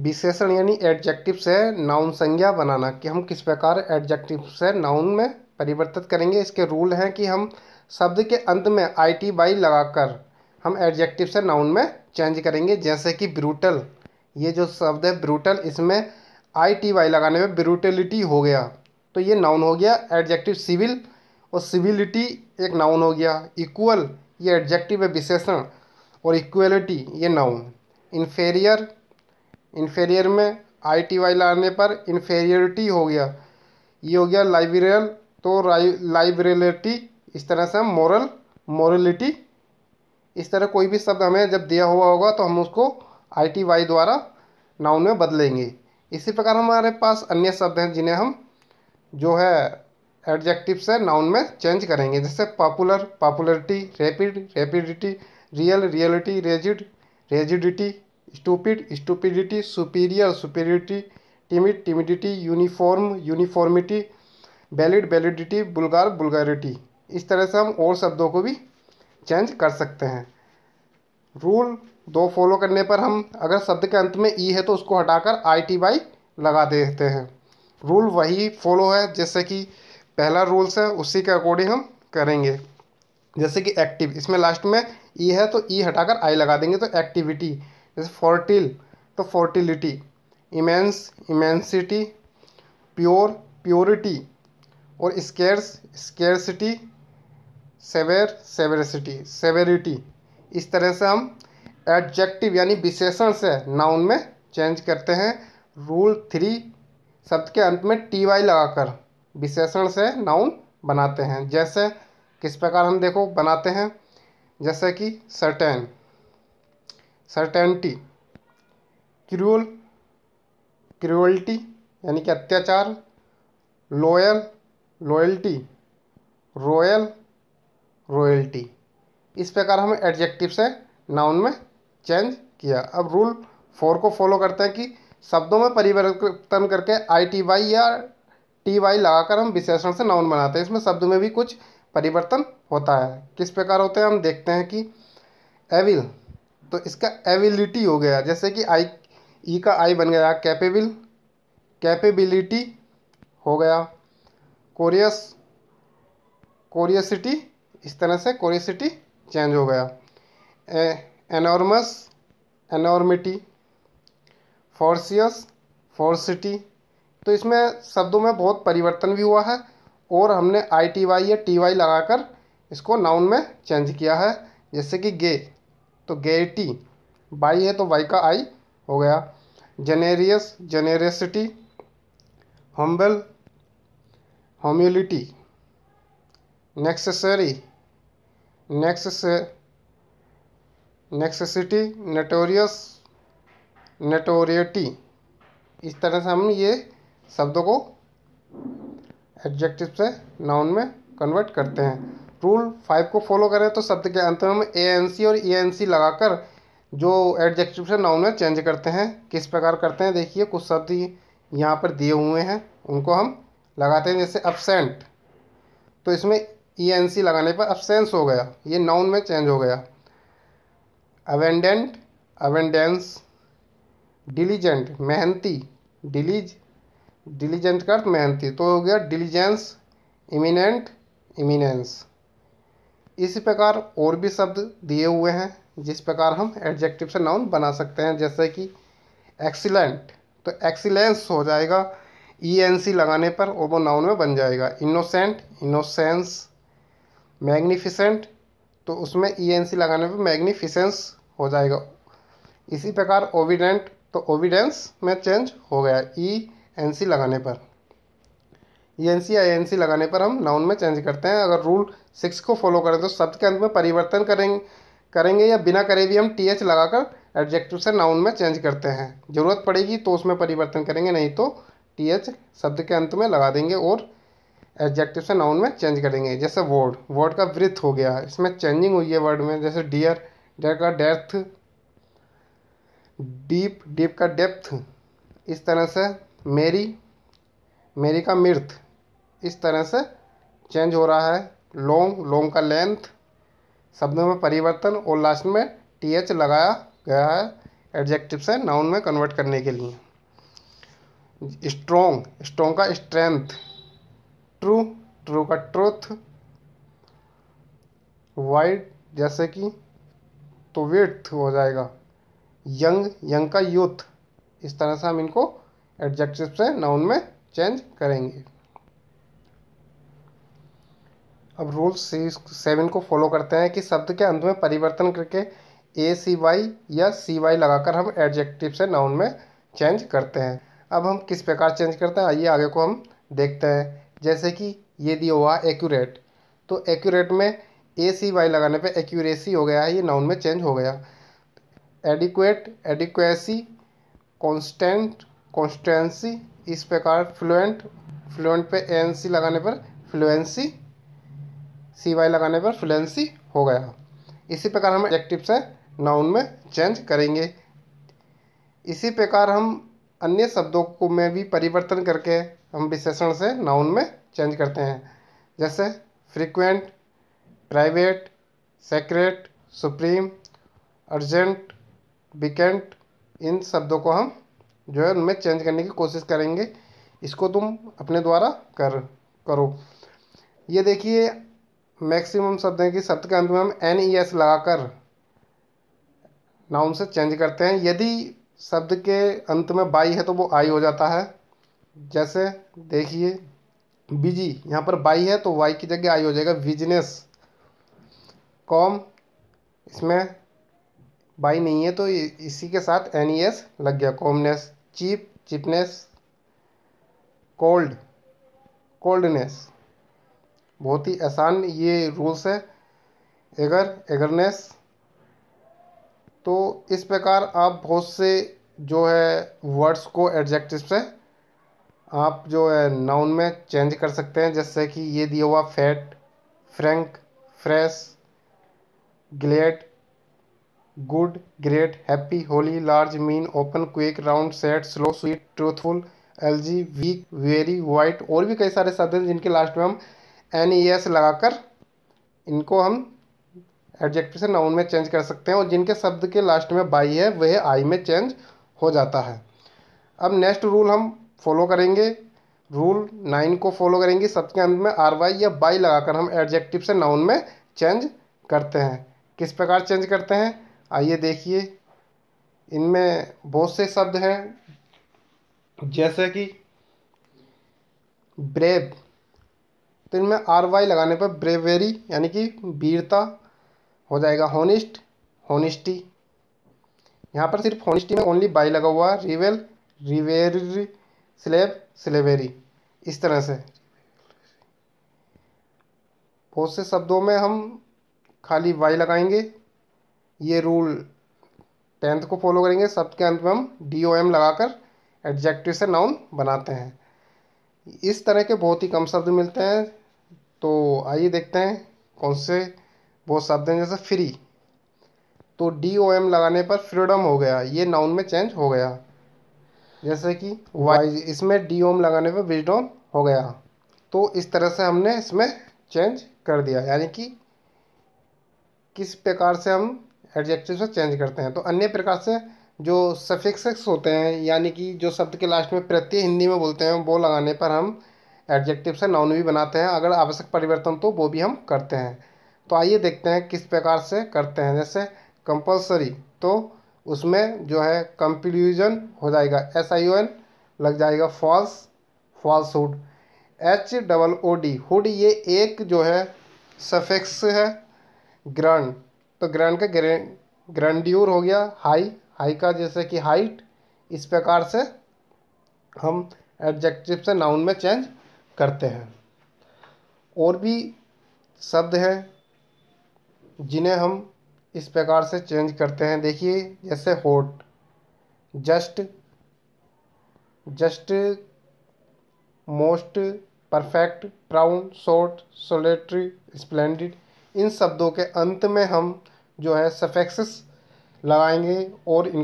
विशेषण यानी एडजेक्टिव से नाउन संज्ञा बनाना कि हम किस प्रकार एडजेक्टिव से नाउन में परिवर्तित करेंगे इसके रूल हैं कि हम शब्द के अंत में आई टी बाई लगाकर हम एडजेक्टिव से नाउन में चेंज करेंगे जैसे कि ब्रूटल ये जो शब्द है ब्रूटल इसमें आई टी वाई लगाने में ब्रूटलिटी हो गया तो ये नाउन हो गया एडजेक्टिव सिविल और सिविलिटी एक नाउन हो गया इक्वल ये एडजेक्टिव है विशेषण और इक्वलिटी ये नाउन इन्फेरियर इन्फेरियर में आई टी वाई लाने पर इन्फेरियरिटी हो गया ये हो गया लाइब्रेरियन तो लाइब्रेरिटी इस तरह से हम मॉरल मॉरलिटी इस तरह कोई भी शब्द हमें जब दिया हुआ होगा तो हम उसको आई टी वाई द्वारा नाउन में बदलेंगे इसी प्रकार हमारे पास अन्य शब्द हैं जिन्हें हम जो है एडजेक्टिव से नाउन में चेंज करेंगे जैसे popular popularity rapid rapidity real reality rigid rigidity stupid stupidity superior superiority timid timidity uniform uniformity valid validity vulgar vulgarity इस तरह से हम और शब्दों को भी चेंज कर सकते हैं रूल दो फॉलो करने पर हम अगर शब्द के अंत में ई e है तो उसको हटाकर आई टी वाई लगा देते हैं रूल वही फॉलो है जैसे कि पहला रूल्स है उसी के अकॉर्डिंग हम करेंगे जैसे कि एक्टिव इसमें लास्ट में ई e है तो ई e हटाकर आई लगा देंगे तो एक्टिविटी जैसे फोर्टिल तो fertility immense immensity pure purity और scarce scarcity severe severity severity इस तरह से हम एडजेक्टिव यानी विशेषण से नाउन में चेंज करते हैं रूल थ्री शब्द के अंत में टी वाई लगाकर विशेषण से नाउन बनाते हैं जैसे किस प्रकार हम देखो बनाते हैं जैसे कि सर्टेन सर्टेनिटी क्रूअल क्रूअल्टी यानी कि अत्याचार लॉयल लॉयल्टी रॉयल रॉयल्टी इस प्रकार हम एडजेक्टिव से नाउन में चेंज किया अब रूल फोर को फॉलो करते हैं कि शब्दों में परिवर्तन करके आई टी वाई या टी वाई लगाकर हम विशेषण से नाउन बनाते हैं इसमें शब्द में भी कुछ परिवर्तन होता है किस प्रकार होते हैं हम देखते हैं कि एविल तो इसका एबिलिटी हो गया जैसे कि आई ई का आई बन गया कैपेबल कैपेबिलिटी हो गया कोरियस कोरियसिटी इस तरह से कोरियसिटी चेंज हो गया एनॉर्मस एनॉर्मिटी फोर्सियस फोर्सिटी तो इसमें शब्दों में बहुत परिवर्तन भी हुआ है और हमने आई टी वाई या टी वाई लगाकर इसको नाउन में चेंज किया है जैसे कि गे तो गेटी बाई है तो वाई का आई हो गया जेनेरियस जेनेरसिटी हम्बल होम्यूलिटी नेक्सेसरी नेक्सेस नेक्सेसिटी नेटोरियस नेटोरियटी इस तरह से हम ये शब्दों को एडजेक्टिव से नाउन में कन्वर्ट करते हैं रूल फाइव को फॉलो करें तो शब्द के अंत में हम ए एन सी और ई एन सी लगाकर जो एडजेक्टिव से नाउन में चेंज करते हैं किस प्रकार करते हैं देखिए कुछ शब्द यहाँ पर दिए हुए हैं उनको हम लगाते हैं जैसे अपसेंट तो इसमें ई एन सी लगाने पर अपसेंस हो गया ये नाउन में चेंज हो गया अवेंडेंट अवेंडेंस डिलीजेंट मेहनती डिलीज डिलीजेंट का अर्थ मेहनती तो हो गया डिलीजेंस इमिनेंट इमिनेंस इसी प्रकार और भी शब्द दिए हुए हैं जिस प्रकार हम एडजेक्टिव से नाउन बना सकते हैं जैसे कि एक्सीलेंट तो एक्सीलेंस हो जाएगा ई एन सी लगाने पर और वो नाउन में बन जाएगा इनोसेंट इनोसेंस मैग्निफिसेंट तो उसमें ई एन सी लगाने पर मैग्निफिसेंस हो जाएगा इसी प्रकार ओविडेंट तो ओविडेंस में चेंज हो गया ई एन सी लगाने पर E N C I N C लगाने पर हम नाउन में चेंज करते हैं अगर रूल सिक्स को फॉलो करें तो शब्द के अंत में परिवर्तन करेंगे करेंगे या बिना करे भी हम टी एच लगाकर एडजेक्टिव से नाउन में चेंज करते हैं ज़रूरत पड़ेगी तो उसमें परिवर्तन करेंगे नहीं तो टी एच शब्द के अंत में लगा देंगे और एडजेक्टिव से नाउन में चेंज करेंगे जैसे वर्ड वर्ड का वृथ हो गया इसमें चेंजिंग हुई है वर्ड में जैसे डियर डेयर का डेथ डीप डीप का डेप्थ इस तरह से मेरी मेरी का मृत इस तरह से चेंज हो रहा है लॉन्ग लॉन्ग का लेंथ शब्दों में परिवर्तन और लास्ट में टी एच लगाया गया है एडजेक्टिव से नाउन में कन्वर्ट करने के लिए स्ट्रोंग स्ट्रोंग का स्ट्रेंथ ट्रू ट्रू का ट्रुथ वाइड जैसे कि तो विथ हो जाएगा यंग यंग का यूथ इस तरह से हम इनको एडजेक्टिव से नाउन में चेंज करेंगे अब रूल सिक्स सेवन को फॉलो करते हैं कि शब्द के अंत में परिवर्तन करके ए सी वाई या सी वाई लगाकर हम एडजेक्टिव से नाउन में चेंज करते हैं अब हम किस प्रकार चेंज करते हैं आइए आगे को हम देखते हैं जैसे कि ये दिया हुआ एक्यूरेट तो एक्यूरेट में ए सी वाई लगाने पे एक्यूरेसी हो गया है ये नाउन में चेंज हो गया एडिक्वेट एडिक्वेसी कॉन्स्टेंट कॉन्स्टेंसी इस प्रकार फ्लुएंट फ्लुएंट पे एन सी लगाने पर फ्लुएंसी सी वाई लगाने पर फ्लुएंसी हो गया इसी प्रकार हम एडजेक्टिव से नाउन में चेंज करेंगे इसी प्रकार हम अन्य शब्दों को में भी परिवर्तन करके हम विशेषण से नाउन में चेंज करते हैं जैसे frequent private secret supreme urgent vacant इन शब्दों को हम जो है उनमें चेंज करने की कोशिश करेंगे इसको तुम अपने द्वारा कर करो ये देखिए मैक्सिमम शब्द हैं कि शब्द के अंत में हम एन ई एस लगाकर नाउन से चेंज करते हैं यदि शब्द के अंत में बाई है तो वो आई हो जाता है जैसे देखिए बिजी यहाँ पर बाई है तो वाई की जगह आई हो जाएगा बिजनेस कॉम इसमें बाई नहीं है तो इसी के साथ एन ई एस लग गया commonness cheap cheapness cold coldness बहुत ही आसान ये रूल्स है एगर एगरनेस तो इस प्रकार आप बहुत से जो है वर्ड्स को एडजेक्टिव से आप जो है नाउन में चेंज कर सकते हैं जैसे कि ये दिया हुआ fat frank fresh glad good great happy holy large mean open quick round sad slow sweet truthful एलजी वीक वेरी वाइट और भी कई सारे शब्द हैं जिनके लास्ट में हम एन ई एस लगाकर इनको हम एडजेक्टिव से नाउन में चेंज कर सकते हैं और जिनके शब्द के लास्ट में बाई है वह आई में चेंज हो जाता है अब नेक्स्ट रूल हम फॉलो करेंगे रूल नाइन को फॉलो करेंगे शब्द के अंत में आर वाई या बाई लगाकर हम एडजेक्टिव से नाउन में चेंज करते हैं किस प्रकार चेंज करते हैं आइए देखिए इनमें बहुत से शब्द हैं जैसे कि ब्रेव तो इनमें आर वाई लगाने पर ब्रेवेरी यानी कि वीरता हो जाएगा होनिस्ट होनिस्टी यहाँ पर सिर्फ होनिस्टी में ओनली बाई लगा हुआ है रिवेल रिवेर स्लेब स्लेवेरी इस तरह से बहुत से शब्दों में हम खाली वाई लगाएंगे ये रूल टेंथ को फॉलो करेंगे शब्द के अंत में हम डी ओ एम लगाकर एडजेक्टिव से नाउन बनाते हैं इस तरह के बहुत ही कम शब्द मिलते हैं तो आइए देखते हैं कौन से बहुत शब्द हैं जैसे फ्री तो डी ओ एम लगाने पर फ्रीडम हो गया ये नाउन में चेंज हो गया जैसे कि वाइज इसमें डी ओम लगाने पर विजडोम हो गया तो इस तरह से हमने इसमें चेंज कर दिया यानी कि किस प्रकार से हम एडजेक्टिव से चेंज करते हैं तो अन्य प्रकार से जो सफिक्सेक्स होते हैं यानी कि जो शब्द के लास्ट में प्रत्यय हिंदी में बोलते हैं वो लगाने पर हम एडजेक्टिव से नाउन भी बनाते हैं अगर आवश्यक परिवर्तन तो वो भी हम करते हैं तो आइए देखते हैं किस प्रकार से करते हैं जैसे कंपलसरी तो उसमें जो है कंप्यूजन हो जाएगा एस आई ओ एन लग जाएगा false falsehood H double O D hood ये एक जो है सफेक्स है ग्रैंड तो ग्रैंड का ग्रैंड्यूर हो गया हाई हाई का जैसे कि हाइट इस प्रकार से हम एडजेक्टिव से नाउन में चेंज करते हैं और भी शब्द हैं जिन्हें हम इस प्रकार से चेंज करते हैं देखिए जैसे hot just just most perfect proud short solitary splendid इन शब्दों के अंत में हम जो है सफेक्सेस लगाएंगे और इन